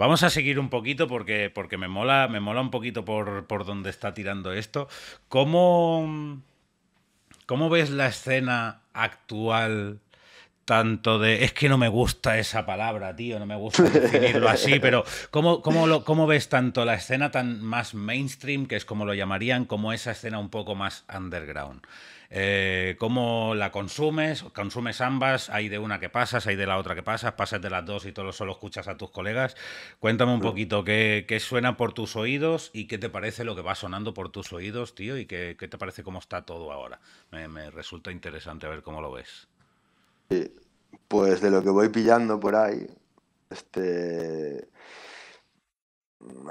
Vamos a seguir un poquito porque, porque me, mola, me mola un poquito por, por dónde está tirando esto. ¿Cómo, ¿Cómo ves la escena actual tanto de. Es que no me gusta esa palabra, tío, no me gusta definirlo así, pero ¿cómo, cómo, lo, ¿cómo, ves tanto la escena tan más mainstream, que es como lo llamarían, como esa escena un poco más underground? Eh, cómo la consumes, consumes ambas, hay de una que pasas, hay de la otra que pasas, pasas de las dos y todo solo escuchas a tus colegas. Cuéntame un mm. poquito qué, suena por tus oídos y qué te parece lo que va sonando por tus oídos, tío, y qué, te parece cómo está todo ahora. Me, resulta interesante ver cómo lo ves. pues de lo que voy pillando por ahí, este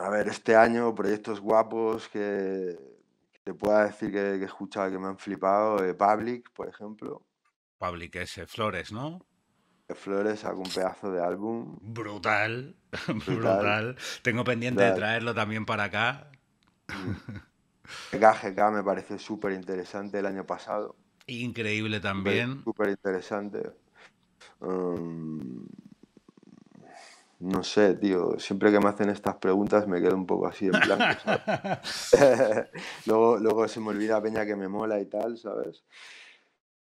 a ver, este año proyectos guapos que, te puedo decir que, he escuchado que me han flipado, de eh, Public, por ejemplo. Public es eh, Flores, ¿no? Eh, Flores algún un pedazo de álbum. Brutal, brutal. Tengo pendiente de traerlo también para acá. GKGK me parece súper interesante el año pasado. Increíble también. Súper interesante. Um, no sé, tío, siempre que me hacen estas preguntas me quedo un poco así en blanco, luego, luego se me olvida Peña que me mola y tal, ¿sabes?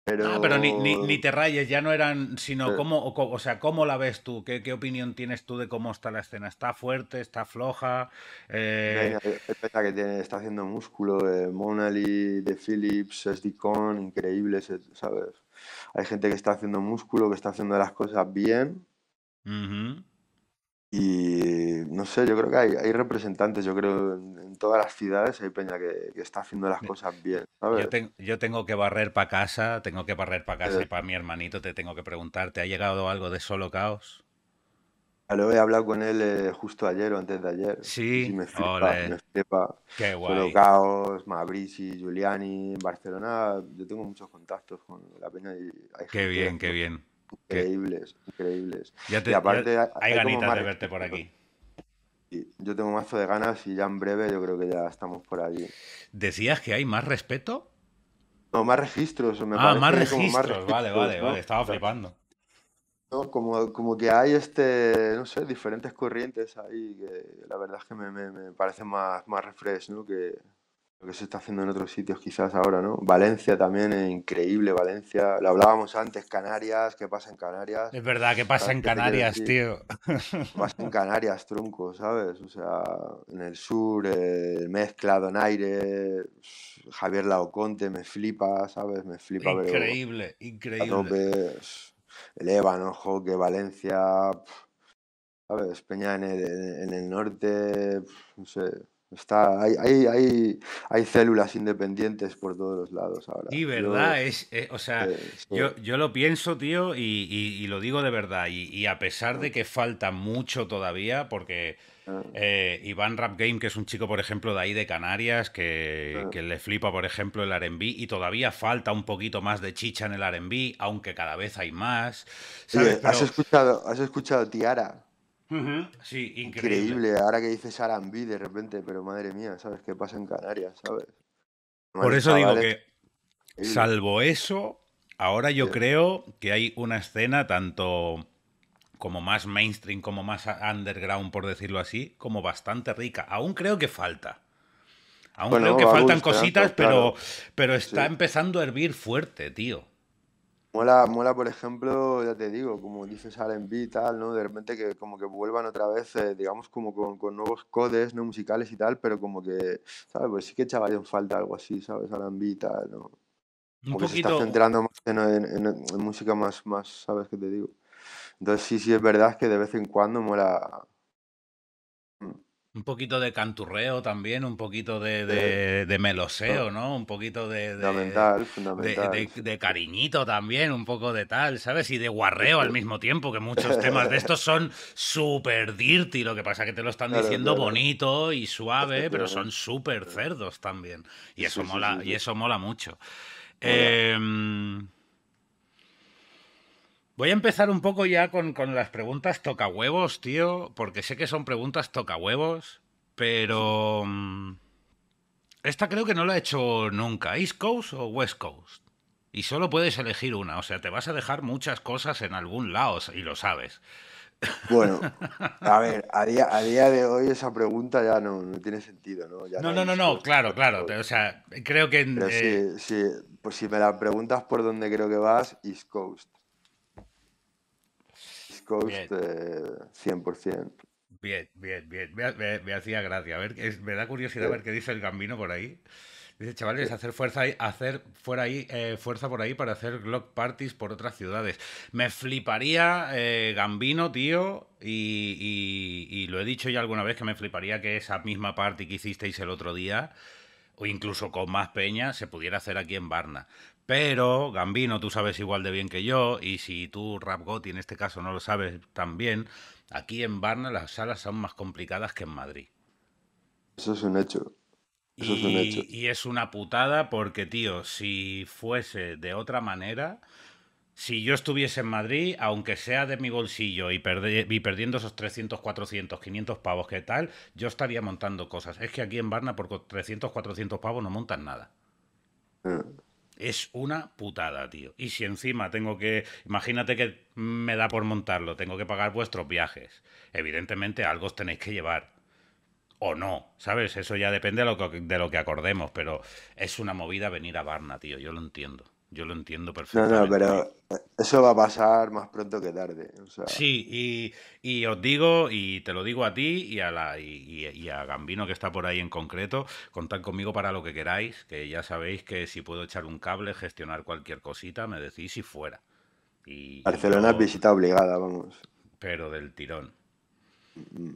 Pero... Ah, pero ni, ni, te rayes, ya no eran, sino cómo, o, sea, cómo la ves tú, ¿Qué, ¿Qué, opinión tienes tú de cómo está la escena, está fuerte, está floja. Eh... eh que está haciendo músculo, de eh, Monali, de Phillips, es con increíble, ¿sabes? Hay gente que está haciendo músculo, que está haciendo las cosas bien. Y no sé, yo creo que hay, representantes, yo creo, en, todas las ciudades hay peña que, está haciendo las cosas bien. Yo, tengo que barrer para casa, tengo que barrer para casa eh. y para mi hermanito te tengo que preguntar, ¿te ha llegado algo de solo caos? Lo he hablado con él eh, justo ayer o antes de ayer. Sí, y me Solo Caos, Mabrisi, Giuliani, en Barcelona. Yo tengo muchos contactos con la peña y Qué bien, qué bien. Increíbles, increíbles. Ya y aparte, hay, ganitas de verte por aquí. Yo tengo mazo de ganas y ya en breve yo creo que ya estamos por allí. ¿Decías que hay más respeto? No, más registros. Me ah, más registros. Vale, vale, Estaba flipando. como, como, que hay este, no sé, diferentes corrientes ahí que la verdad es que me, parece más, más refresh, ¿no? Que, lo que se está haciendo en otros sitios quizás ahora, ¿no? Valencia también, eh, increíble Valencia. Lo hablábamos antes, Canarias, ¿qué pasa en Canarias? Es verdad, ¿qué pasa en Canarias, tío? Pasa en Canarias, trunco, ¿sabes? O sea, en el sur, el eh, mezcla, Donaire, Javier Laoconte, me flipa, ¿sabes? Me flipa. Increíble, increíble. A tope, el Ébano, Joque, Valencia, ¿sabes? Peña en en el norte, no sé Está, hay, hay, hay, células independientes por todos los lados ahora. Y verdad, es, eh, o sea, eh, yo, lo pienso, tío, y, lo digo de verdad, y, a pesar ah. de que falta mucho todavía, porque ah. eh, Iván Rap Game, que es un chico, por ejemplo, de ahí de Canarias, que, ah. le flipa, por ejemplo, el RB, y todavía falta un poquito más de chicha en el RB, aunque cada vez hay más. ¿has, escuchado, ¿Has escuchado Tiara? Sí, increíble. ahora que dices B, de repente, pero madre mía, ¿sabes qué pasa en Canarias? ¿sabes? Por eso digo que, salvo eso, ahora yo creo que hay una escena tanto como más mainstream, como más underground, por decirlo así, como bastante rica. Aún creo que falta. Aún creo que faltan cositas, pues, pero, pero está empezando a hervir fuerte, tío. Mola, mola, por ejemplo, ya te digo, como dices R&B y tal, ¿no? De repente que como que vuelvan otra vez, eh, digamos, como con, con, nuevos codes, ¿no? Musicales y tal, pero como que, ¿sabes? Pues sí que echaba en falta algo así, ¿sabes? R&B y tal, ¿no? Como un se está centrando más en, en, en, música más, más, ¿sabes qué te digo? Entonces sí, sí, es verdad que de vez en cuando mola, un poquito de canturreo también, un poquito de, meloseo, ¿no? Un poquito de. fundamental, fundamental. De, cariñito también, un poco de tal, ¿sabes? Y de guarreo al mismo tiempo, que muchos temas de estos son súper dirty, lo que pasa que te lo están diciendo bonito y suave, pero son súper cerdos también. Y eso, mola, y eso mola mucho. Eh. Voy a empezar un poco ya con, las preguntas toca huevos, tío, porque sé que son preguntas toca huevos, pero... Mm, esta creo que no la he hecho nunca, East Coast o West Coast. Y solo puedes elegir una, o sea, te vas a dejar muchas cosas en algún lado y lo sabes. Bueno, a ver, a día, de hoy esa pregunta ya no, tiene sentido, ¿no? no, no, no, no, claro, claro. o sea, creo que... sí, eh, sí, pues si me la preguntas por dónde creo que vas, East Coast. 100%. Eh, bien, bien, bien. Me, hacía gracia. A ver, me da curiosidad ver qué dice el gambino por ahí. Dice, chavales, hacer fuerza hacer fuera ahí, eh, fuerza por ahí para hacer Glock parties por otras ciudades. Me fliparía eh, Gambino, tío, y, lo he dicho ya alguna vez que me fliparía que esa misma party que hicisteis el otro día, o incluso con más peña, se pudiera hacer aquí en Barna pero, Gambino, tú sabes igual de bien que yo, y si tú, Rap en este caso no lo sabes tan bien, aquí en Barna las salas son más complicadas que en Madrid. Eso es un hecho. Eso y, es un hecho. Y es una putada porque, tío, si fuese de otra manera, si yo estuviese en Madrid, aunque sea de mi bolsillo y, perdiendo esos 300, 400, 500 pavos que tal, yo estaría montando cosas. Es que aquí en Barna por 300, 400 pavos no montan nada. Ah. Es una putada, tío. Y si encima tengo que. Imagínate que me da por montarlo, tengo que pagar vuestros viajes. Evidentemente algo os tenéis que llevar. O no, ¿sabes? Eso ya depende de lo que, de lo que acordemos, pero es una movida venir a Varna, tío. Yo lo entiendo. Yo lo entiendo perfectamente. No, no, pero eh, eso va a pasar más pronto que tarde. Sí, y, os digo, y te lo digo a ti y a, la, y, a Gambino que está por ahí en concreto, contad conmigo para lo que queráis, que ya sabéis que si puedo echar un cable, gestionar cualquier cosita, me decís si fuera. Barcelona es visita obligada, vamos. Pero del tirón. Mm.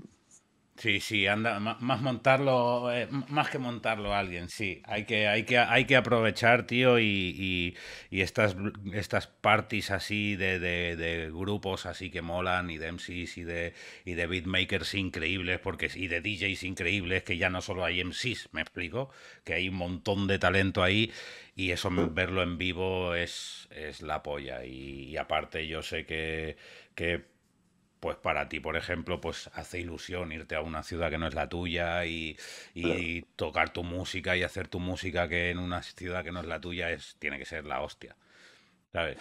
Sí, sí, anda, más montarlo, eh, más que montarlo a alguien, sí. Hay que, hay que, hay que aprovechar, tío, y, estas, estas parties así de, grupos así que molan, y de MCs y de, y de beatmakers increíbles, porque y de DJs increíbles, que ya no solo hay MCs, me explico, que hay un montón de talento ahí, y eso verlo en vivo es, es la polla. Y, aparte yo sé que, que pues para ti, por ejemplo, pues hace ilusión irte a una ciudad que no es la tuya y, tocar tu música y hacer tu música que en una ciudad que no es la tuya es tiene que ser la hostia. ¿Sabes?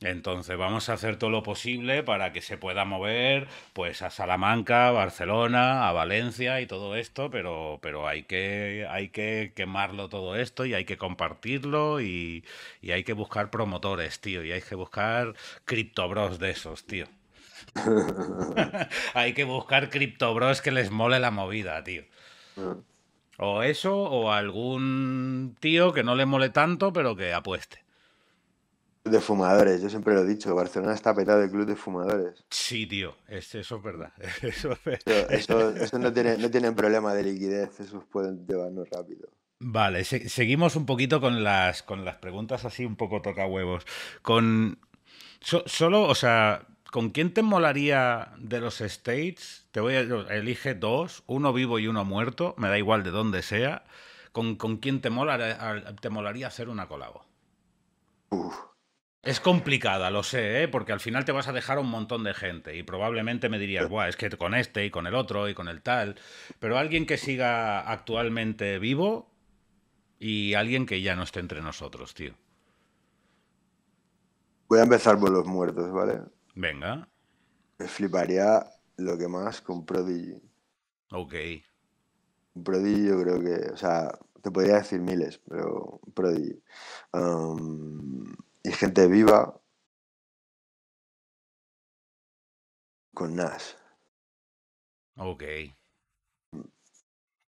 Entonces vamos a hacer todo lo posible para que se pueda mover pues a Salamanca, Barcelona, a Valencia y todo esto, pero, pero hay, que, hay que quemarlo todo esto y hay que compartirlo y, y hay que buscar promotores, tío, y hay que buscar criptobros de esos, tío. Hay que buscar criptobros que les mole la movida, tío. O eso, o algún tío que no le mole tanto, pero que apueste. De fumadores, yo siempre lo he dicho, Barcelona está petado de club de fumadores. Sí, tío, eso es verdad. Eso, no, tiene, tienen problema de liquidez, esos pueden llevarnos rápido. Vale, seguimos un poquito con las, con las preguntas así un poco toca huevos. Con, solo, o sea, ¿Con quién te molaría de los States? Te voy a, elige dos, uno vivo y uno muerto, me da igual de dónde sea. ¿Con, quién te, te molaría hacer una colabo? Es complicada, lo sé, ¿eh? porque al final te vas a dejar un montón de gente y probablemente me dirías, Buah, es que con este y con el otro y con el tal, pero alguien que siga actualmente vivo y alguien que ya no esté entre nosotros, tío. Voy a empezar por los muertos, ¿vale? Venga. Me fliparía lo que más con Prodigy. Ok. Prodi yo creo que, o sea, te podría decir miles, pero Prodi. Um, y gente viva con Nas. Ok.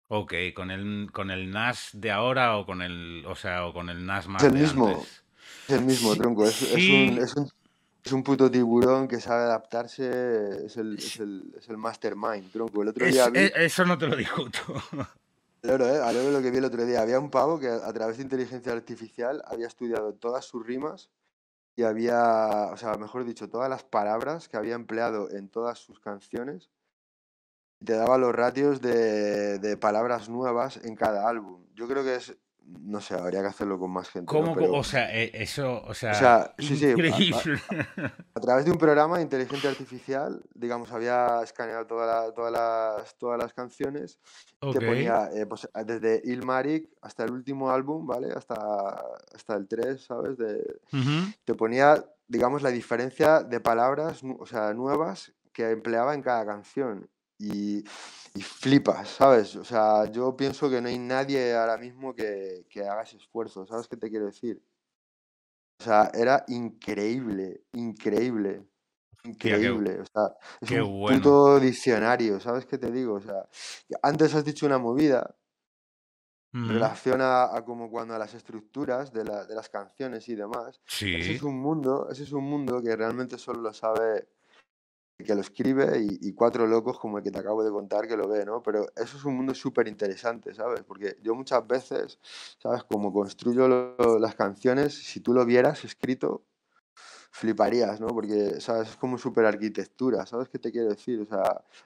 Ok, con el, con el NAS de ahora o con el, o sea, o con el NAS más. Es el mismo, es el mismo tronco, es, un, es, es un puto tiburón que sabe adaptarse, es el, mastermind, tronco. El otro día e, Eso no te lo discuto. Claro, eh, A lo que vi el otro día, había un pavo que a través de inteligencia artificial había estudiado todas sus rimas y había, o sea, mejor dicho, todas las palabras que había empleado en todas sus canciones y te daba los ratios de, de, palabras nuevas en cada álbum. Yo creo que es no sé, habría que hacerlo con más gente. ¿Cómo? o sea, eh, eso, o sea, a, través de un programa de inteligencia artificial, digamos, había escaneado toda todas, las, todas las canciones okay. que ponía eh, pues, desde Ilmarik hasta el último álbum, ¿vale? Hasta, hasta el 3, ¿sabes? De, Te ponía, digamos, la diferencia de palabras, o sea, nuevas que empleaba en cada canción y, y, flipas, ¿sabes? O sea, yo pienso que no hay nadie ahora mismo que, que haga ese esfuerzo, ¿sabes qué te quiero decir? O sea, era increíble, increíble, increíble. o sea, es un puto diccionario, ¿sabes qué te digo? O sea, antes has dicho una movida mm. relaciona a como cuando a las estructuras de, las canciones y demás. Sí. es un mundo, ese es un mundo que realmente solo lo sabe que lo escribe y, cuatro locos como el que te acabo de contar que lo ve, ¿no? Pero eso es un mundo súper interesante, ¿sabes? Porque yo muchas veces, ¿sabes? Como construyo las canciones, si tú lo vieras escrito, fliparías, ¿no? Porque, ¿sabes? Es como super arquitectura, ¿sabes qué te quiero decir? O sea,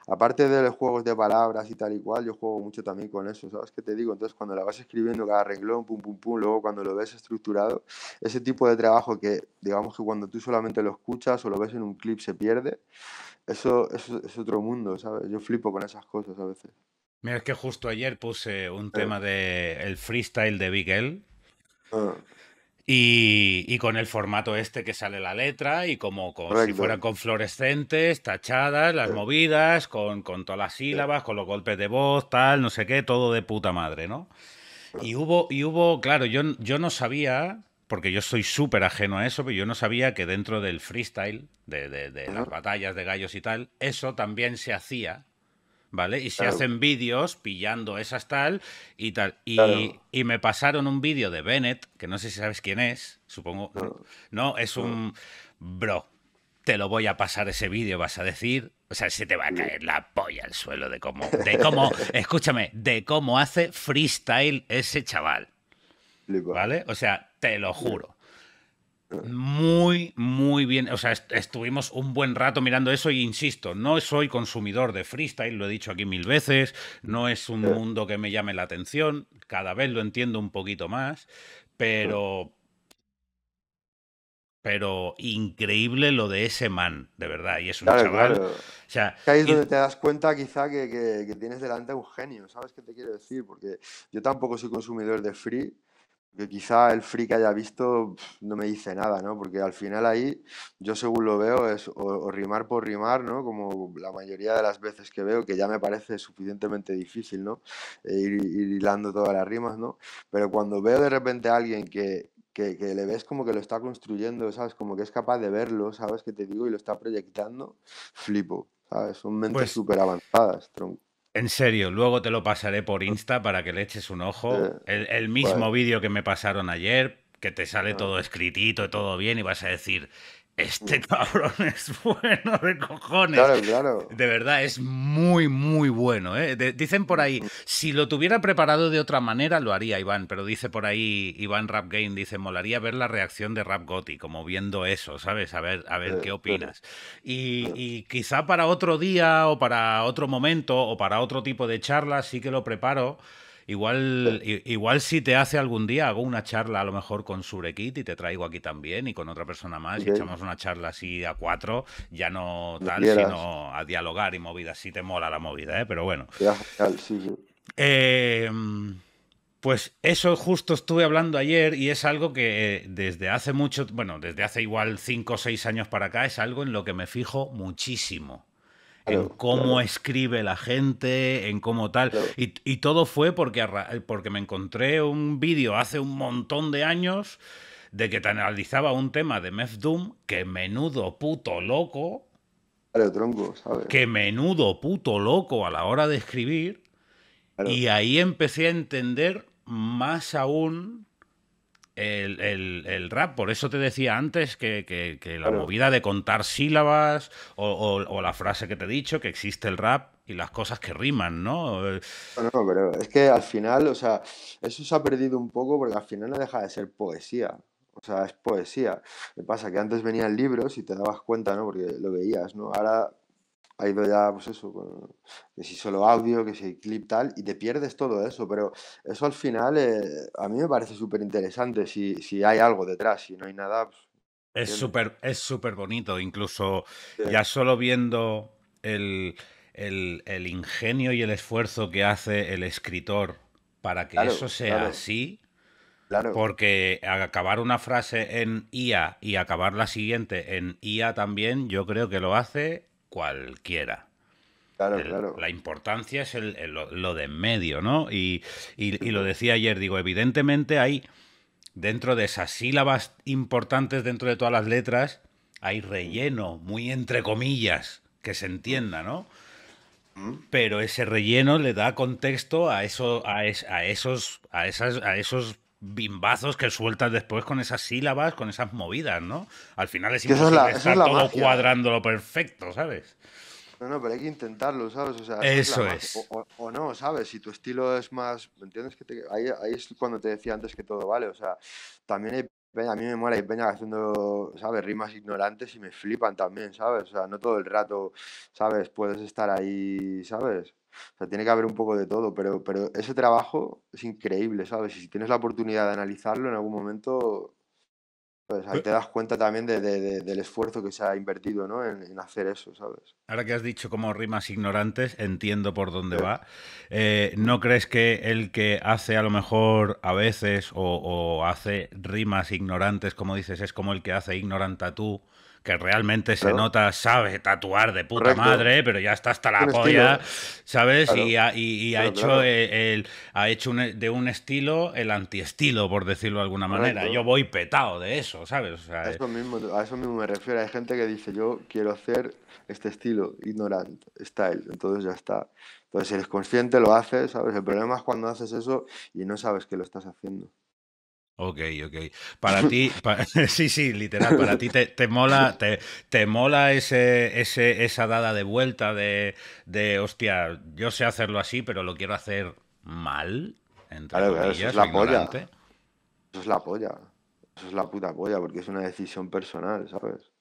aparte de los juegos de palabras y tal y cual, yo juego mucho también con eso, ¿sabes qué te digo? Entonces, cuando la vas escribiendo cada renglón, pum, pum, pum, luego cuando lo ves estructurado, ese tipo de trabajo que, digamos que cuando tú solamente lo escuchas o lo ves en un clip se pierde, eso, es otro mundo, ¿sabes? Yo flipo con esas cosas a veces. Mira, es que justo ayer puse un eh. tema de el freestyle de Big L. Ah. Y, con el formato este que sale la letra y como, si fueran con fluorescentes, tachadas, las movidas, con, con, todas las sílabas, con los golpes de voz, tal, no sé qué, todo de puta madre, ¿no? Ah. Y hubo, y hubo claro, yo, yo no sabía, porque yo soy súper ajeno a eso, pero yo no sabía que dentro del freestyle, de, de, las batallas de gallos y tal, eso también se hacía ¿vale? Y se hacen vídeos pillando esas tal y tal. Y, me pasaron un vídeo de Bennett, que no sé si sabes quién es, supongo. No, es un bro. Te lo voy a pasar ese vídeo, vas a decir. O sea, se te va a caer la polla al suelo de cómo, de cómo, escúchame, de cómo hace freestyle ese chaval. ¿Vale? O sea, te lo juro. Muy, muy bien. O sea, estuvimos un buen rato mirando eso y insisto, no soy consumidor de freestyle, lo he dicho aquí mil veces, no es un mundo que me llame la atención, cada vez lo entiendo un poquito más, pero... Pero increíble lo de ese man, de verdad, y es un chaval. O sea, ahí es donde te das cuenta quizá que, tienes delante un genio, ¿sabes qué te quiero decir? Porque yo tampoco soy consumidor de free, que quizá el free que haya visto no me dice nada, ¿no? Porque al final ahí, yo según lo veo, es o, rimar por rimar, ¿no? Como la mayoría de las veces que veo, que ya me parece suficientemente difícil, ¿no? E ir, hilando todas las rimas, ¿no? Pero cuando veo de repente a alguien que, que, le ves como que lo está construyendo, ¿sabes? Como que es capaz de verlo, ¿sabes? Que te digo, y lo está proyectando, flipo, ¿sabes? Son mentes pues súper avanzadas, tronco. En serio, luego te lo pasaré por Insta para que le eches un ojo. Eh, el, mismo vídeo que me pasaron ayer, que te sale ah. todo escritito, y todo bien, y vas a decir, este cabrón es bueno de cojones. De verdad, es muy, muy bueno. ¿eh? dicen por ahí, si lo tuviera preparado de otra manera, lo haría Iván, pero dice por ahí Iván Rap Game, dice, molaría ver la reacción de Rap Gotti, como viendo eso, ¿sabes? A ver, a ver qué opinas. Y, y, quizá para otro día o para otro momento o para otro tipo de charla sí que lo preparo. Igual, igual si te hace algún día, hago una charla a lo mejor con Surekit y te traigo aquí también y con otra persona más y echamos una charla así a cuatro, ya no tal, sino a dialogar y movidas. si te mola la movida, ¿eh? pero bueno. Em, pues eso justo estuve hablando ayer y es algo que eh, desde hace mucho, bueno, desde hace igual cinco o seis años para acá, es algo en lo que me fijo muchísimo en cómo escribe la gente, en cómo tal. Y, todo fue porque, porque me encontré un vídeo hace un montón de años de que te analizaba un tema de Mef Doom que menudo puto loco. Tronco, ¿sabes? Que menudo puto loco a la hora de escribir. Y ahí empecé a entender más aún el, rap. Por eso te decía antes que, la movida de contar sílabas o, la frase que te he dicho, que existe el rap y las cosas que riman, ¿no? No, no, pero es que al final, o sea, eso se ha perdido un poco porque al final no deja de ser poesía. O sea, es poesía. me pasa que antes venían libros y te dabas cuenta, ¿no? Porque lo veías, ¿no? Ahora ha ido ya, pues eso, que si solo audio, que si clip tal, y te pierdes todo eso, pero eso al final eh, a mí me parece súper interesante si, si hay algo detrás, si no hay nada. Pues, es súper es bonito, incluso ya solo viendo el, el, ingenio y el esfuerzo que hace el escritor para que eso sea así. Claro. Porque acabar una frase en IA y acabar la siguiente en IA también, yo creo que lo hace cualquiera. Claro, claro. La importancia es lo, de en medio, ¿no? Y, lo decía ayer, digo, evidentemente hay, dentro de esas sílabas importantes, dentro de todas las letras, hay relleno, muy entre comillas, que se entienda, ¿no? Mm. Pero ese relleno le da contexto a, eso, a esos, a, esas, a esos bimbazos que sueltas después con esas sílabas, con esas movidas, ¿no? Al final es imposible estar todo cuadrándolo perfecto, ¿sabes? No, no, pero hay que intentarlo, ¿sabes? O sea, eso es. O, no, ¿sabes? Si tu estilo es más. ¿Me entiendes? Que ahí, es cuando te decía antes que todo vale. O sea, también hay. Peña, a mí me mola, y peña haciendo, ¿sabes? Rimas ignorantes y me flipan también, ¿sabes? O sea, no todo el rato, ¿sabes? Puedes estar ahí, ¿sabes? sea, tiene que haber un poco de todo, pero, pero ese trabajo es increíble, ¿sabes? si tienes la oportunidad de analizarlo en algún momento, pues te das cuenta también del esfuerzo que se ha invertido ¿no? en, hacer eso, ¿sabes? Ahora que has dicho como rimas ignorantes, entiendo por dónde va. Eh, ¿No crees que el que hace a lo mejor a veces o, o, hace rimas ignorantes, como dices, es como el que hace ignoranta tú? que realmente se nota, sabe tatuar de puta madre, pero ya está hasta la polla, ¿sabes? Y, ha, y, ha, hecho e, el, ha, hecho, de un estilo el antiestilo, por decirlo de alguna manera. Yo voy petado de eso, ¿sabes? O sea, a, eso eh. mismo, a eso mismo me refiero. Hay gente que dice, yo quiero hacer este estilo, ignorante, style, entonces ya está. Entonces, si eres consciente, lo haces, ¿sabes? El problema es cuando haces eso y no sabes que lo estás haciendo. Ok, ok. Para ti, sí, sí, literal, para ti te, mola, te, te mola ese, esa dada de vuelta de, de, hostia, yo sé hacerlo así, pero lo quiero hacer mal. eso es la polla. Eso es la polla. Eso es la puta polla, porque es una decisión personal, ¿sabes?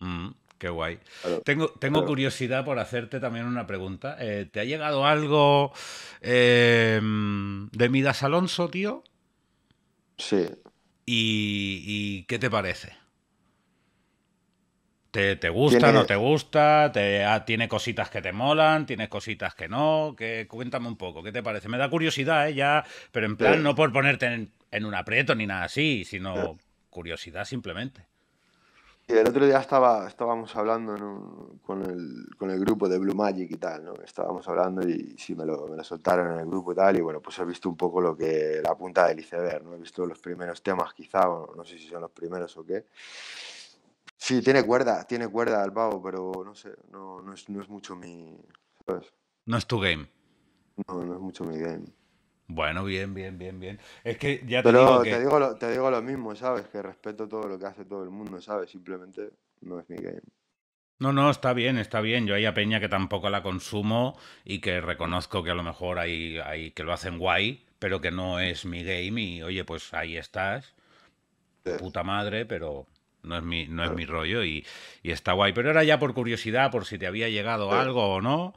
Mm, qué guay. tengo tengo curiosidad por hacerte también una pregunta. Eh, ¿Te ha llegado algo em, de Midas Alonso, tío? Sí. ¿Y, qué te parece? ¿Te, te gusta, no te gusta? Te, ah, ¿Tiene cositas que te molan? ¿Tienes cositas que no? Que, cuéntame un poco, ¿qué te parece? Me da curiosidad, ¿eh? Ya, pero en plan, eh. no por ponerte en, un aprieto ni nada así, sino eh. curiosidad simplemente el otro día estaba, estábamos hablando con, el, grupo de Blue Magic y tal, ¿no? Estábamos hablando y sí, me lo, me soltaron en el grupo y tal, y bueno, pues he visto un poco lo que la punta del iceberg, ¿no? He visto los primeros temas quizá, no sé si son los primeros o qué. Sí, tiene cuerda, tiene cuerda el pavo, pero no sé, no, es, no es mucho mi... No es tu game. No, no es mucho mi game. Bueno, bien, bien, bien, bien. Es que ya te digo que... Te digo, lo, te digo lo mismo, ¿sabes? Que respeto todo lo que hace todo el mundo, ¿sabes? Simplemente no es mi game. No, no, está bien, está bien. Yo hay a Peña que tampoco la consumo y que reconozco que a lo mejor hay, hay que lo hacen guay, pero que no es mi game y oye, pues ahí estás. Puta madre, pero no es mi, no es mi rollo y, y, está guay. Pero era ya por curiosidad, por si te había llegado algo o no.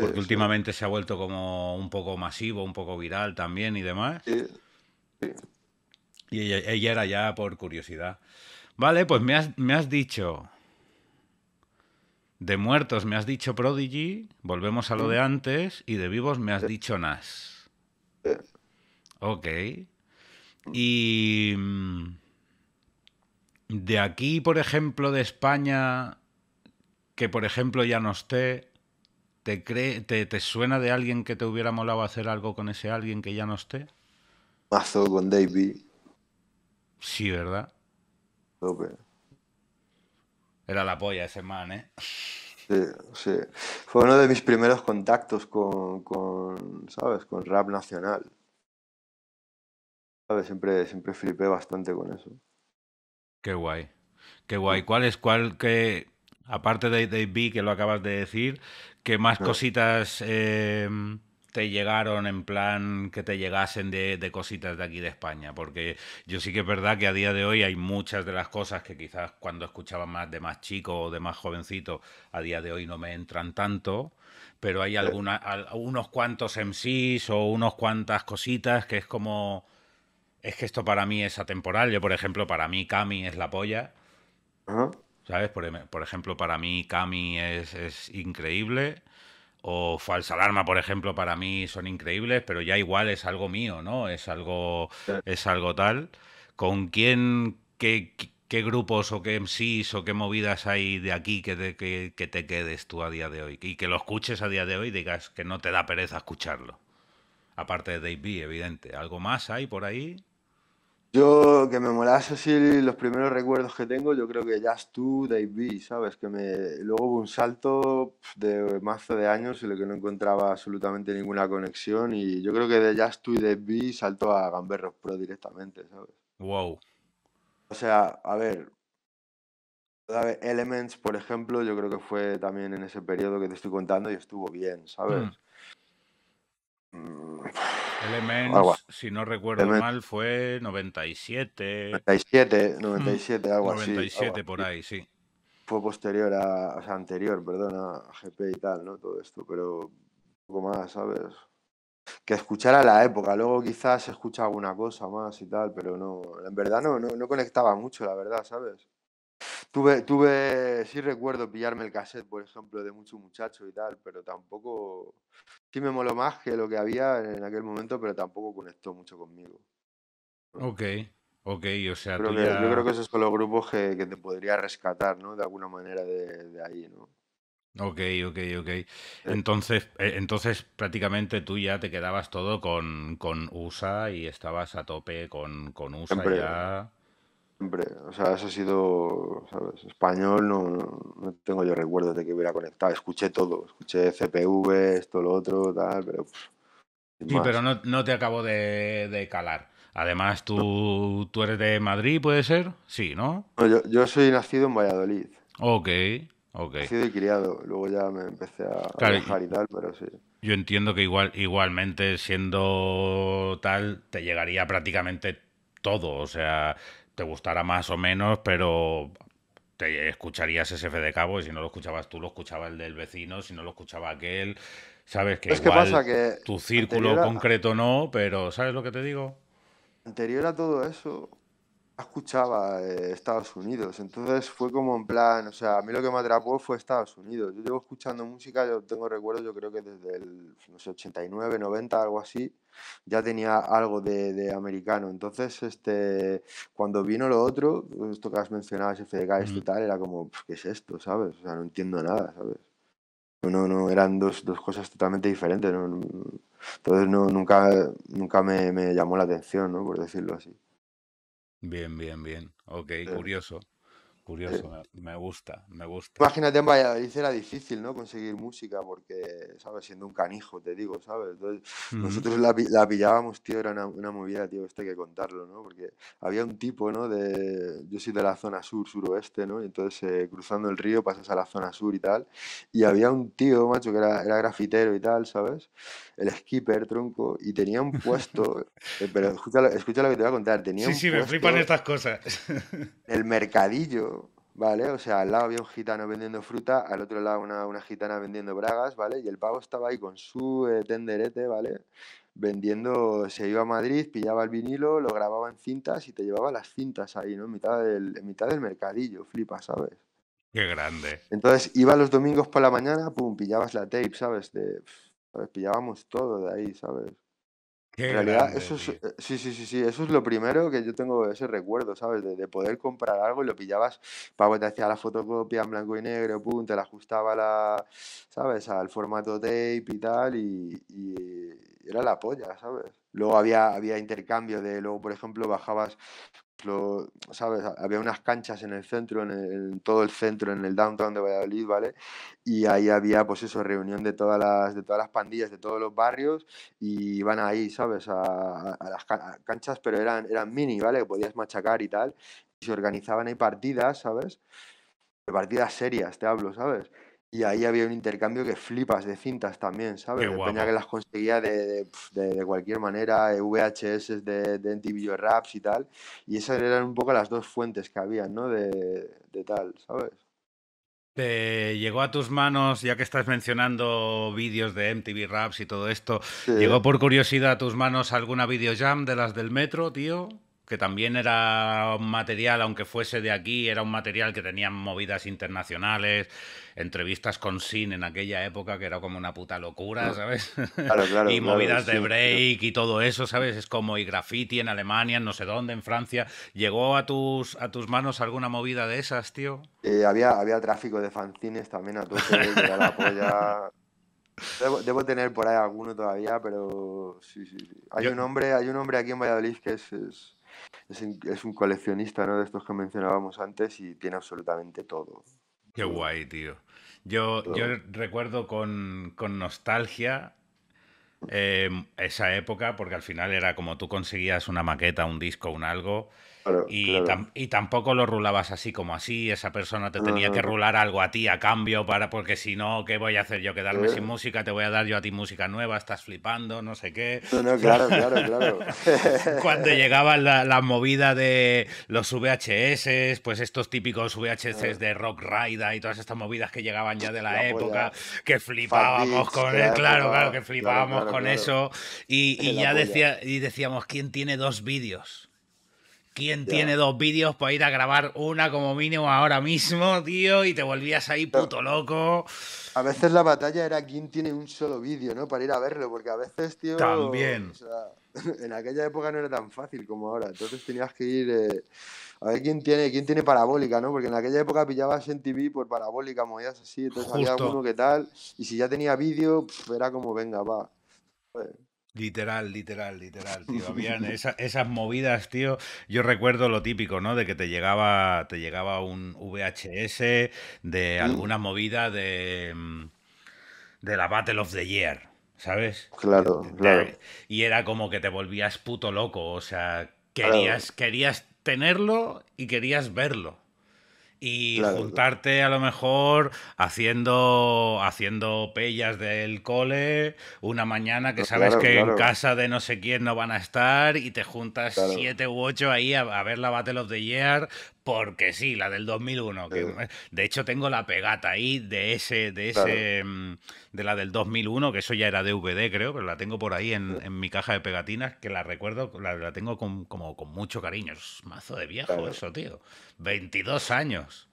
Porque últimamente se ha vuelto como un poco masivo, un poco viral también y demás. Y ella, era ya por curiosidad. Vale, pues me has, me has dicho. De muertos me has dicho Prodigy, volvemos a lo de mm. antes, y de vivos me has dicho Nas. Ok. Y. Mm, de aquí, por ejemplo, de España, que por ejemplo ya no esté, ¿Te, suena de alguien que te hubiera molado hacer algo con ese alguien que ya no esté? Mazo con B. Sí, ¿verdad? Era la polla ese man, ¿eh? Sí, sí. Fue uno de mis primeros contactos con, con ¿sabes? Con rap nacional. ¿Sabes? Siempre, siempre flipé bastante con eso. Qué guay. Qué guay. ¿Cuál es, cuál que, aparte de Dave B, que lo acabas de decir, ¿Qué más cositas em, te llegaron en plan que te llegasen de, de, cositas de aquí de España? Porque yo sí que es verdad que a día de hoy hay muchas de las cosas que quizás cuando escuchaba más de más chico o de más jovencito, a día de hoy no me entran tanto. Pero hay algunos unos cuantos MCs o unos cuantas cositas que es como... Es que esto para mí es atemporal. Yo, por ejemplo, para mí Cami es la polla. Ajá. Em, por, ejemplo, para mí Cami es, increíble. O Falsa Alarma, por ejemplo, para mí son increíbles, pero ya igual es algo mío, ¿no? Es algo, es algo tal. ¿Con quién, qué, grupos o qué MCs o qué movidas hay de aquí que te, te quedes tú a día de hoy? Y que lo escuches a día de hoy y digas que no te da pereza escucharlo aparte de Dave B, evidente. ¿Algo más hay por ahí? Yo, que me molase así los primeros recuerdos que tengo, yo creo que Just Tú, Dave B, ¿sabes? Que me... Luego hubo un salto de mazo de años en el que no encontraba absolutamente ninguna conexión y yo creo que de Just Too y Dave B salto a Gamberros Pro directamente, ¿sabes? Wow. O sea, a ver, Elements, por ejemplo, yo creo que fue también en ese periodo que te estoy contando y estuvo bien, ¿sabes? Mm. Elements, mm, si no recuerdo mal, fue 97. 97, 97, algo 97 por ahí, sí. Fue posterior a, o sea, anterior, perdón, a GP y tal, ¿no? Todo esto, pero poco más, ¿sabes? Que escuchara la época, luego quizás escucha alguna cosa más y tal, pero no, en verdad no, no, no conectaba mucho, la verdad, ¿sabes? Tuve, tuve, sí recuerdo pillarme el cassette, por ejemplo, de Mucho Muchacho y tal, pero tampoco, sí me moló más que lo que había en aquel momento, pero tampoco conectó mucho conmigo. Ok, ok, o sea, tú ya... yo creo que esos son los grupos que, que, te podría rescatar, ¿no? De alguna manera de, ahí, ¿no? Ok, ok, ok. Eh. Entonces, eh, entonces prácticamente tú ya te quedabas todo con, con USA y estabas a tope con, con USA ya. Siempre, o sea, eso ha sido, ¿sabes? Español, no, no, tengo yo recuerdos de que hubiera conectado. Escuché todo, escuché CPV, esto, lo otro, tal, pero. sí, pero no, no, te acabo de, de calar. Además, ¿tú, tú, eres de Madrid, ¿puede ser? Sí, ¿no? Yo, yo soy nacido en Valladolid. Ok, ok. Nacido y criado. Luego ya me empecé a claro, y tal, pero sí. Yo entiendo que igual, igualmente, siendo tal, te llegaría prácticamente todo. O sea, te gustara más o menos, pero te escucharías ese F de cabo, y si no lo escuchabas tú, lo escuchaba el del vecino, si no lo escuchaba aquel. Sabes que es que pasa que tu círculo concreto no, pero ¿sabes lo que te digo? Anterior a todo eso, escuchaba eh, Estados Unidos, entonces fue como en plan, o sea, a mí lo que me atrapó fue Estados Unidos. Yo llevo escuchando música, yo tengo recuerdos, yo creo que desde el no sé, 89, 90, algo así, ya tenía algo de, americano. Entonces, este, cuando vino lo otro, esto que has mencionado, ese esto y tal, era como, ¿qué es esto? ¿Sabes? O sea, no entiendo nada, ¿sabes? No, no, eran dos, dos cosas totalmente diferentes. Entonces, no, nunca, nunca me, me llamó la atención, ¿no? Por decirlo así. Bien, bien, bien. Ok, curioso curioso, me, gusta, me gusta. Imagínate en Valladolid era difícil, ¿no? Conseguir música porque, ¿sabes? Siendo un canijo, te digo, ¿sabes? Entonces, nosotros la, pillábamos, tío, era una, movida, tío, esto hay que contarlo, ¿no? Porque había un tipo, ¿no? De, yo soy de la zona sur, suroeste, ¿no? Entonces, eh, cruzando el río pasas a la zona sur y tal. Y había un tío, macho, que era, era grafitero y tal, ¿sabes? El skipper, tronco, y tenía un puesto, eh, pero escucha, lo que te voy a contar, tenía sí, sí, me flipan estas cosas. El mercadillo, ¿vale? O sea, al lado había un gitano vendiendo fruta, al otro lado una, gitana vendiendo bragas, ¿vale? Y el pavo estaba ahí con su eh, tenderete, ¿vale? Vendiendo, se iba a Madrid, pillaba el vinilo, lo grababa en cintas y te llevaba las cintas ahí, ¿no? En mitad del, mitad del mercadillo, flipa, ¿sabes? Qué grande. Entonces iba los domingos por la mañana, pum, pillabas la tape, ¿sabes? De, ¿sabes? Pillábamos todo de ahí, ¿sabes? en realidad, eso es, eh, sí, sí, sí, sí, eso es lo primero que yo tengo ese recuerdo, ¿sabes? De, poder comprar algo y lo pillabas, Pablo te hacía la fotocopia en blanco y negro, punto te la ajustaba la, ¿sabes? Al formato tape y tal, y, era la polla, ¿sabes? Luego había, había intercambio de, luego, por ejemplo, bajabas lo ¿sabes? Había unas canchas en el centro, en, todo el centro, en el downtown de Valladolid, ¿vale? Y ahí había, pues eso, reunión de todas las, de todas las pandillas, de todos los barrios, y van ahí, ¿sabes? A, las canchas, pero eran, eran mini, ¿vale? Que podías machacar y tal. Y se organizaban ahí partidas, ¿sabes? Partidas serias, te hablo, ¿sabes? Y ahí había un intercambio que flipas de cintas también, ¿sabes? Que que las conseguía de, cualquier manera, eh, VHS de, MTV Raps y tal. Y esas eran un poco las dos fuentes que había, ¿no? De, tal, ¿sabes? ¿Te llegó a tus manos, ya que estás mencionando vídeos de MTV Raps y todo esto, ¿llegó por curiosidad a tus manos alguna videojam de las del metro, tío? que también era un material, aunque fuese de aquí, era un material que tenían movidas internacionales, entrevistas con Sin en aquella época, que era como una puta locura, ¿sabes? y movidas de break y todo eso, ¿sabes? Es como y graffiti en Alemania, en no sé dónde, en Francia. ¿Llegó a tus, a tus manos alguna movida de esas, tío? Eh, había, había tráfico de fanzines también a todos, la polla... Debo, tener por ahí alguno todavía, pero sí, sí, sí. Hay un hombre, hay un hombre aquí en Valladolid que es es, un coleccionista, De estos que mencionábamos antes y tiene absolutamente todo. Qué guay, tío. Yo, recuerdo con, nostalgia eh, esa época, porque al final era como tú conseguías una maqueta, un disco, un algo, y, tampoco lo rulabas así como así, esa persona te tenía que rular algo a ti a cambio, para porque si no, ¿qué voy a hacer yo? ¿Quedarme eh. sin música? ¿Te voy a dar yo a ti música nueva? ¿Estás flipando? No sé qué. claro, claro, claro. Cuando llegaba la, la, movida de los VHS, pues estos típicos VHS de Rock Raida y todas estas movidas que llegaban ya de la, época, que flipábamos con claro, claro, que flipábamos con eso. Y, ya decía, y decíamos, ¿quién tiene dos vídeos? ¿Quién tiene dos vídeos para ir a grabar una como mínimo ahora mismo, tío? Y te volvías ahí puto loco. A veces la batalla era quién tiene un solo vídeo, ¿no? Para ir a verlo, porque a veces, tío. También. O en aquella época no era tan fácil como ahora. Entonces tenías que ir. Eh, a ver quién tiene, quién tiene parabólica, ¿no? Porque en aquella época pillabas en TV por parabólica, movías así, entonces Justo. había que tal. Y si ya tenía vídeo, era como, venga, va. Pues, Literal, literal, literal, tío. Habían esas movidas, tío. Yo recuerdo lo típico, ¿no? De que te llegaba, te llegaba un VHS de mm. alguna movida de, mm, de la Battle of the Year, ¿sabes? Claro, claro. Y era como que te volvías puto loco, o sea, querías, querías tenerlo y querías verlo y juntarte a lo mejor haciendo, haciendo pellas del cole una mañana que sabes que en casa de no sé quién no van a estar y te juntas siete u ocho ahí a, a, ver la Battle of the Year porque sí, la del 2001. De hecho, tengo la pegata ahí de ese, de ese, mm, de la del 2001, que eso ya era DVD, creo, pero la tengo por ahí en, mi caja de pegatinas, que la recuerdo, la, tengo con, como con mucho cariño. Es mazo de viejo eso, tío. 22 años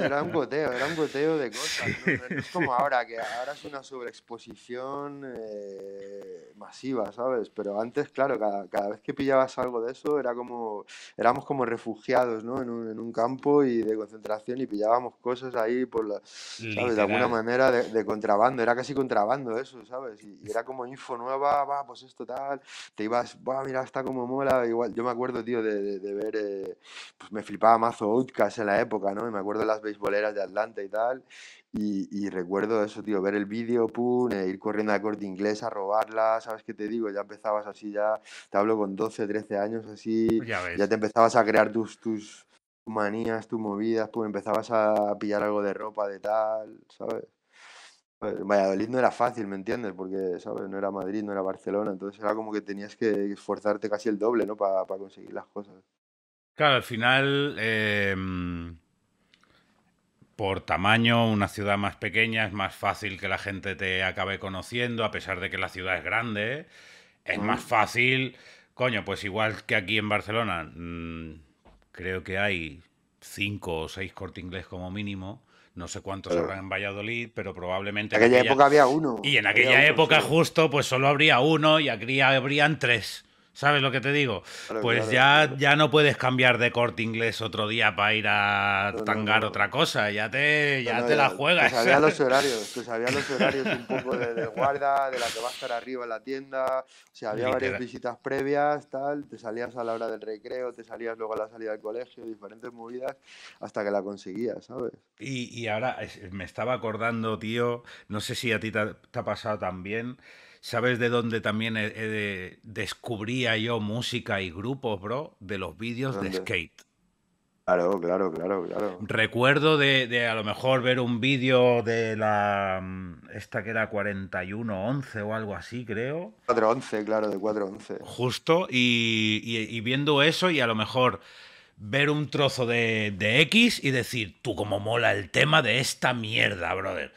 era un goteo, era un goteo de cosas. es como ahora, que ahora es una sobreexposición eh, masiva, ¿sabes? Pero antes, claro, cada, vez que pillabas algo de eso, era como, éramos como refugiados, ¿no? En un, campo y de concentración y pillábamos cosas ahí por De alguna manera de, contrabando, era casi contrabando eso, ¿sabes? Y, era como info nueva, va, pues esto tal, te ibas, va, mira, está como mola, igual. Yo me acuerdo, tío, de, ver, eh, pues me flipaba mazo en la época, ¿no? Me acuerdo de las beisboleras de Atlanta y tal. Y, recuerdo eso, tío, ver el vídeo, pum, eh, ir corriendo a corte inglesa, a robarla, ¿sabes qué te digo? Ya empezabas así, ya te hablo con 12, 13 años así. Pues ya, te empezabas a crear tus, tus manías, tus movidas, pues empezabas a pillar algo de ropa, de tal, ¿sabes? Valladolid no era fácil, ¿me entiendes? Porque, ¿sabes? No era Madrid, no era Barcelona, entonces era como que tenías que esforzarte casi el doble, ¿no? Para conseguir las cosas. Claro, al final, em, por tamaño, una ciudad más pequeña es más fácil que la gente te acabe conociendo, a pesar de que la ciudad es grande. Es más mm. fácil, coño, pues igual que aquí en Barcelona, mm, creo que hay cinco o seis corte inglés como mínimo. No sé cuántos habrán en Valladolid, pero probablemente. En aquella, época había uno. Y en aquella época, justo, pues solo habría uno y aquí habrían tres. ¿Sabes lo que te digo? pues ya, ya no puedes cambiar de corte inglés otro día para ir a tangar otra cosa. Ya te, ya te la juegas. sabías los horarios, tú sabías los horarios un poco de, guarda, de la que va a estar arriba en la tienda. O sea, había varias visitas previas, tal. Te salías a la hora del recreo, te salías luego a la salida del colegio, diferentes movidas, hasta que la conseguías, ¿sabes? Y, ahora me estaba acordando, tío, no sé si a ti te ha pasado también ¿Sabes de dónde también descubría yo música y grupos, bro? De los vídeos de skate. Claro, claro, claro, claro. Recuerdo de, a lo mejor ver un vídeo de la. Mm, esta que era 4111 o algo así, creo. 411, claro, de 411. Justo, y viendo eso, y a lo mejor ver un trozo de, de, X y decir, tú como mola el tema de esta mierda, brother.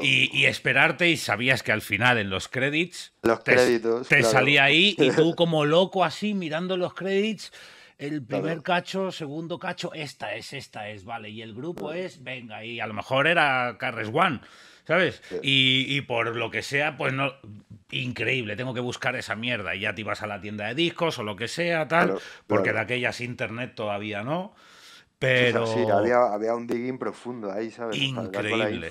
Y, esperarte y sabías que al final en los credits los te, créditos, te salía ahí y tú como loco así mirando los créditos, El primer cacho, segundo cacho, esta es, esta es, vale. Y el grupo es, venga, y a lo mejor era Carres One, ¿sabes? Y, y por lo que sea, pues no, increíble, tengo que buscar esa mierda. Y ya te ibas a la tienda de discos o lo que sea, tal, porque de aquellas internet todavía no. Pero. Sí, había, un digging profundo ahí, ¿sabes? Increíble.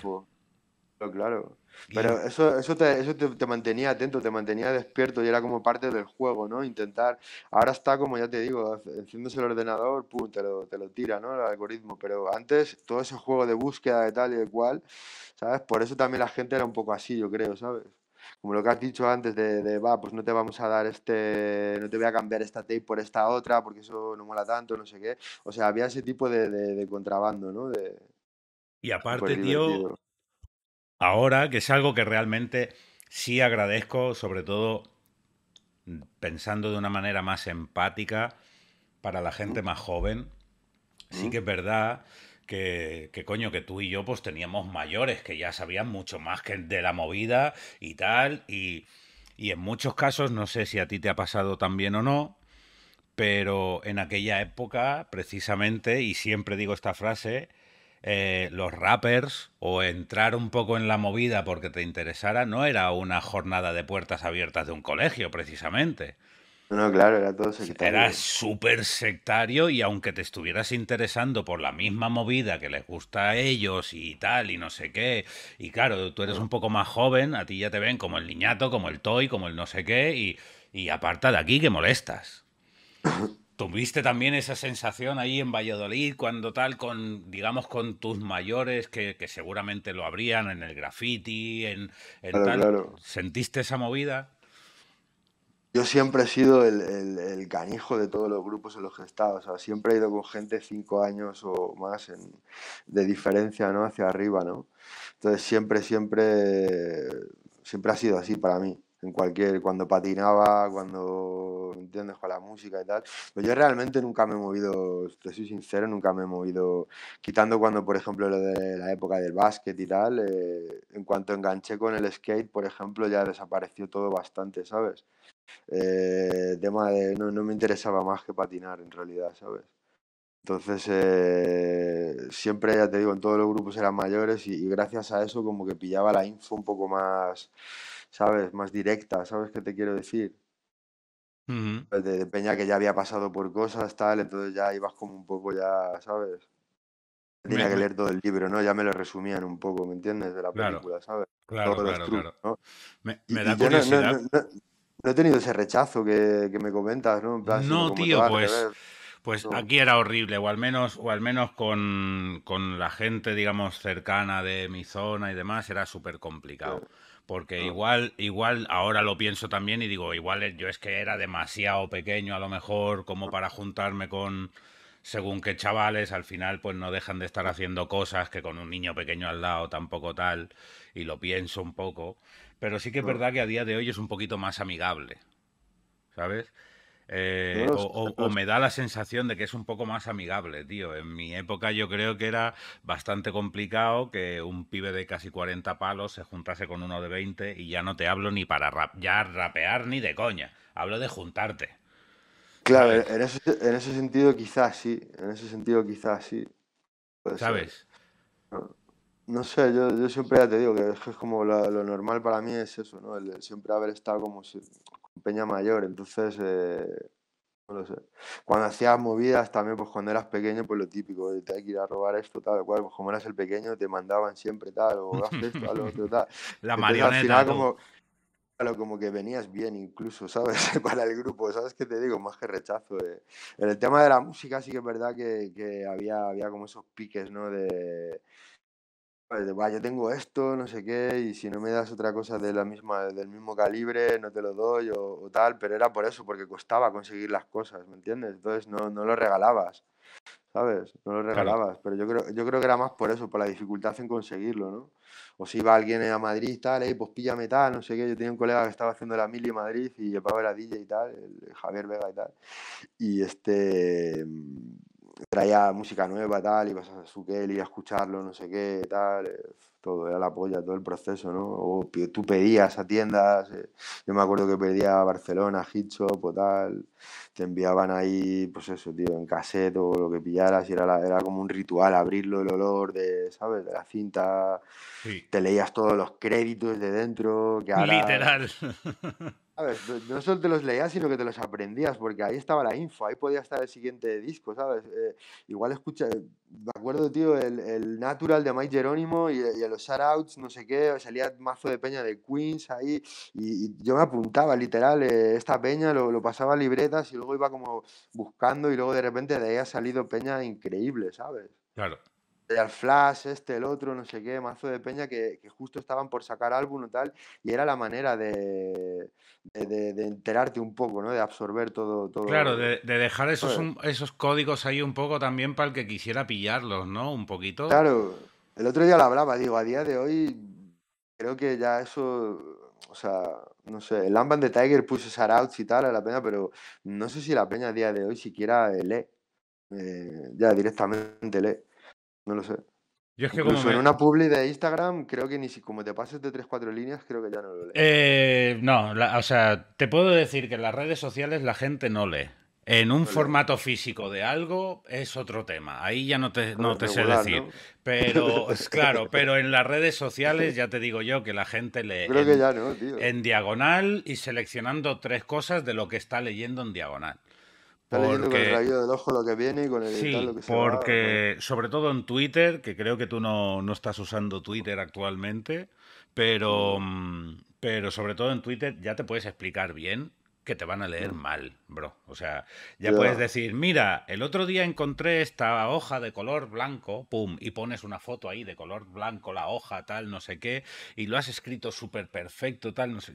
Pero claro. Pero eso, eso, te, eso te, mantenía atento, te mantenía despierto y era como parte del juego, ¿no? Intentar. Ahora está, como ya te digo, enciéndose el ordenador, pum, te lo, te lo tira, ¿no? El algoritmo. Pero antes, todo ese juego de búsqueda de tal y de cual, ¿sabes? Por eso también la gente era un poco así, yo creo, ¿sabes? como lo que has dicho antes de, va, pues no te vamos a dar este, no te voy a cambiar esta tape por esta otra, porque eso no mola tanto, no sé qué. O sea, había ese tipo de, de contrabando, ¿no? y aparte, tío, ahora que es algo que realmente sí agradezco, sobre todo pensando de una manera más empática para la gente más joven, sí que es verdad que, coño, que tú y yo pues teníamos mayores que ya sabían mucho más que de la movida y tal. Y, y en muchos casos, no sé si a ti te ha pasado también o no, pero en aquella época, precisamente, y siempre digo esta frase, eh, los rappers o entrar un poco en la movida porque te interesara no era una jornada de puertas abiertas de un colegio, precisamente. No, claro, era todo sectario. Era súper sectario y aunque te estuvieras interesando por la misma movida que les gusta a ellos y tal y no sé qué, y claro, tú eres un poco más joven, a ti ya te ven como el niñato, como el toy, como el no sé qué, y, y aparta de aquí que molestas. ¿Tuviste también esa sensación ahí en Valladolid cuando tal, con, digamos, con tus mayores, que, que seguramente lo habrían en el graffiti, en, tal? ¿Sentiste esa movida? Yo siempre he sido el, el, canijo de todos los grupos en los que he estado. O sea, siempre he ido con gente cinco años o más de diferencia, ¿no? Hacia arriba, ¿no? Entonces siempre, siempre, siempre ha sido así para mí. En cualquier, cuando patinaba, cuando, ¿entiendes? Con la música y tal. Pero yo realmente nunca me he movido, te soy sincero, nunca me he movido, quitando cuando, por ejemplo, lo de la época del básquet y tal, eh, en cuanto enganché con el skate, por ejemplo, ya desapareció todo bastante, ¿sabes? Eh, tema de eh, no, no, me interesaba más que patinar en realidad, ¿sabes? Entonces, eh, siempre, ya te digo, en todos los grupos eran mayores y, gracias a eso como que pillaba la info un poco más, ¿sabes? Más directa, ¿sabes qué te quiero decir? Pues de, Peña que ya había pasado por cosas, tal, entonces ya ibas como un poco ya, ¿sabes? Tenía que leer todo el libro, ¿no? Ya me lo resumían un poco, ¿me entiendes? De la película, ¿sabes? Claro, claro, Me, da curiosidad. No he tenido ese rechazo que, me comentas, ¿no? no, tío, pues. Pues aquí era horrible, o al menos, o al menos con, la gente, digamos, cercana de mi zona y demás, era súper complicado. Porque ah. igual, igual, ahora lo pienso también y digo, igual yo es que era demasiado pequeño a lo mejor como para juntarme con según qué chavales, al final pues no dejan de estar haciendo cosas que con un niño pequeño al lado tampoco tal, y lo pienso un poco. Pero sí que es verdad que a día de hoy es un poquito más amigable, ¿sabes? Eh, o, me da la sensación de que es un poco más amigable, tío. En mi época yo creo que era bastante complicado que un pibe de casi 40 palos se juntase con uno de 20 y ya no te hablo ni para ya rapear ni de coña. Hablo de juntarte. Claro, en ese, sentido quizás sí. En ese sentido quizás sí. ¿Sabes? Ah. No sé, yo, siempre ya te digo que es como lo normal para mí es eso, ¿no? siempre haber estado como si, Peña Mayor, entonces, eh, no lo sé. Cuando hacías movidas también, pues cuando eras pequeño, pues lo típico, te hay que ir a robar esto, tal, cual, pues como eras el pequeño te mandaban siempre tal, o haces esto, al otro, tal. La Al final, como, como que venías bien incluso, ¿sabes? Para el grupo, ¿sabes qué te digo? Más que rechazo. Eh. En el tema de la música sí que es verdad que, que había, había como esos piques, ¿no? De, pues, yo tengo esto, no sé qué, y si no me das otra cosa de la misma, del mismo calibre, no te lo doy o, tal, pero era por eso, porque costaba conseguir las cosas, ¿me entiendes? Entonces no, no lo regalabas, ¿sabes? No lo regalabas, pero yo creo, yo creo que era más por eso, por la dificultad en conseguirlo, ¿no? O si iba alguien a Madrid y tal, hey, pues píllame tal, no sé qué, yo tenía un colega que estaba haciendo la mili en Madrid y llevaba la DJ y tal, el Javier Vega y tal, y este traía música nueva, tal, ibas a su y a escucharlo, no sé qué, tal, eh, todo, era la polla, todo el proceso, ¿no? O tú pedías a tiendas, eh, yo me acuerdo que pedía a Barcelona, Hitchhop o tal, te enviaban ahí, pues eso, tío, en cassette o lo que pillaras, y era, era como un ritual abrirlo, el olor de, ¿sabes?, de la cinta, te leías todos los créditos de dentro, que ahora... Literal. A ver, no solo te los leías, sino que te los aprendías, porque ahí estaba la info, ahí podía estar el siguiente disco, ¿sabes? Eh, igual escucha, eh, me acuerdo, tío, el, el Natural de Mike Jerónimo y, y los shoutouts, no sé qué, salía mazo de peña de Queens ahí, y, yo me apuntaba, literal, eh, esta peña, lo, lo, pasaba a libretas y luego iba como buscando, y luego de repente de ahí ha salido peña increíble, ¿sabes? Claro al Flash, este, el otro, no sé qué, mazo de peña que, justo estaban por sacar álbum o tal, y era la manera de, de, enterarte un poco, ¿no? De absorber todo. todo claro, de, dejar esos, esos códigos ahí un poco también para el que quisiera pillarlos, ¿no? Un poquito. Claro, el otro día lo hablaba, digo, a día de hoy creo que ya eso, o sea, no sé, el Amban de Tiger puso sarouts y tal a la peña, pero no sé si la peña a día de hoy siquiera lee, eh, ya directamente lee. No lo sé. Yo es que en una publi de Instagram, creo que ni si como te pases de 3-4 líneas, creo que ya no lo lees. Eh, no, o sea, te puedo decir que en las redes sociales la gente no lee. En un formato físico de algo es otro tema. Ahí ya no te, no te sé decir. Pero, claro, pero en las redes sociales ya te digo yo que la gente lee en diagonal y seleccionando tres cosas de lo que está leyendo en diagonal porque... el rayo del ojo lo que viene porque, sobre todo en Twitter, que creo que tú no, estás usando Twitter actualmente, pero, mm. Mm, pero sobre todo en Twitter ya te puedes explicar bien que te van a leer mm. mal, bro. O sea, ya puedes decir, mira, el otro día encontré esta hoja de color blanco, pum, y pones una foto ahí de color blanco, la hoja, tal, no sé qué, y lo has escrito súper perfecto, tal, no sé.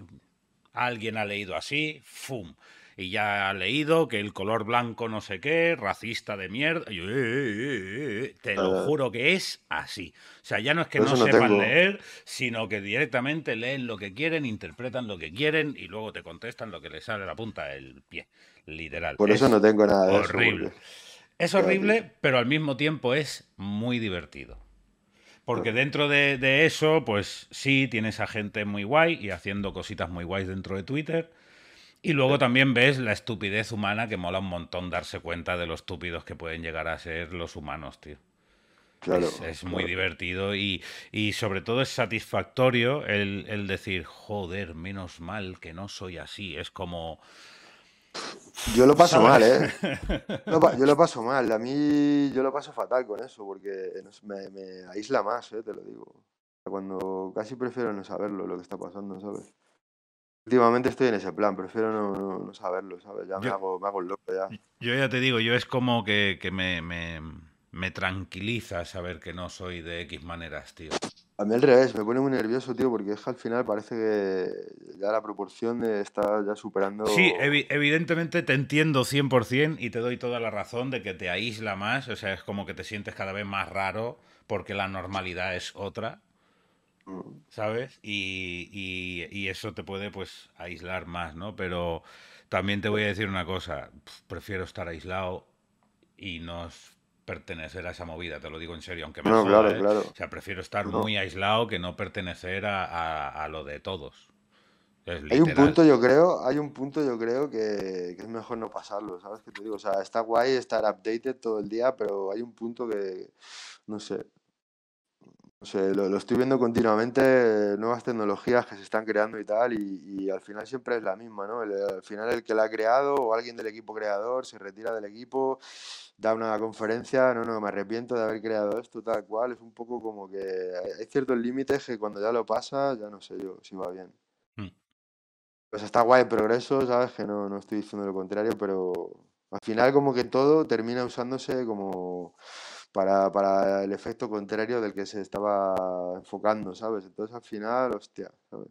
Alguien ha leído así, pum y ya ha leído que el color blanco no sé qué, racista de mierda. te lo juro que es así. O sea, ya no es que no, sepan leer, sino que directamente leen lo que quieren, interpretan lo que quieren y luego te contestan lo que les sale a la punta del pie. Literal. Por eso no tengo nada de horrible. Eso, es horrible, pero al mismo tiempo es muy divertido. Porque dentro de, de, eso, pues sí, tienes a gente muy guay y haciendo cositas muy guays dentro de Twitter. Y luego también ves la estupidez humana que mola un montón darse cuenta de lo estúpidos que pueden llegar a ser los humanos, tío. Claro, es, muy divertido y, sobre todo es satisfactorio el, decir, joder, menos mal que no soy así. Es como... Yo lo paso mal, ¿eh? yo lo paso mal. A mí yo lo paso fatal con eso porque me, me aísla más, ¿eh? te lo digo. Cuando casi prefiero no saberlo lo que está pasando, ¿sabes? Últimamente estoy en ese plan, prefiero no, saberlo, ¿sabes? Ya me, hago, me loco ya. Yo ya te digo, yo es como que, me, tranquiliza saber que no soy de X maneras, tío. A mí al revés, me pone muy nervioso, tío, porque es que al final parece que ya la proporción de está ya superando... Sí, evidentemente te entiendo 100% y te doy toda la razón de que te aísla más, o sea, es como que te sientes cada vez más raro porque la normalidad es otra, Mm. ¿sabes? Y, eso te puede, pues, aislar más, ¿no? Pero también te voy a decir una cosa, prefiero estar aislado y no pertenecer a esa movida, te lo digo en serio, aunque me no, ¿eh? O sea, prefiero estar muy aislado que no pertenecer a, lo de todos. hay un punto, yo creo, hay un punto, yo creo, que, es mejor no pasarlo, ¿sabes? Que te digo, o sea, está guay estar updated todo el día, pero hay un punto que, no sé, lo, estoy viendo continuamente, nuevas tecnologías que se están creando y tal, y, al final siempre es la misma, ¿no? al final el que la ha creado o alguien del equipo creador se retira del equipo, da una conferencia, no, no, me arrepiento de haber creado esto, tal cual, es un poco como que hay ciertos límites que cuando ya lo pasa, ya no sé yo si va bien. Mm. Pues está guay el progreso, ¿sabes? Que no, no estoy diciendo lo contrario, pero al final como que todo termina usándose como para, para el efecto contrario del que se estaba enfocando, ¿sabes? Entonces al final, hostia, ¿sabes?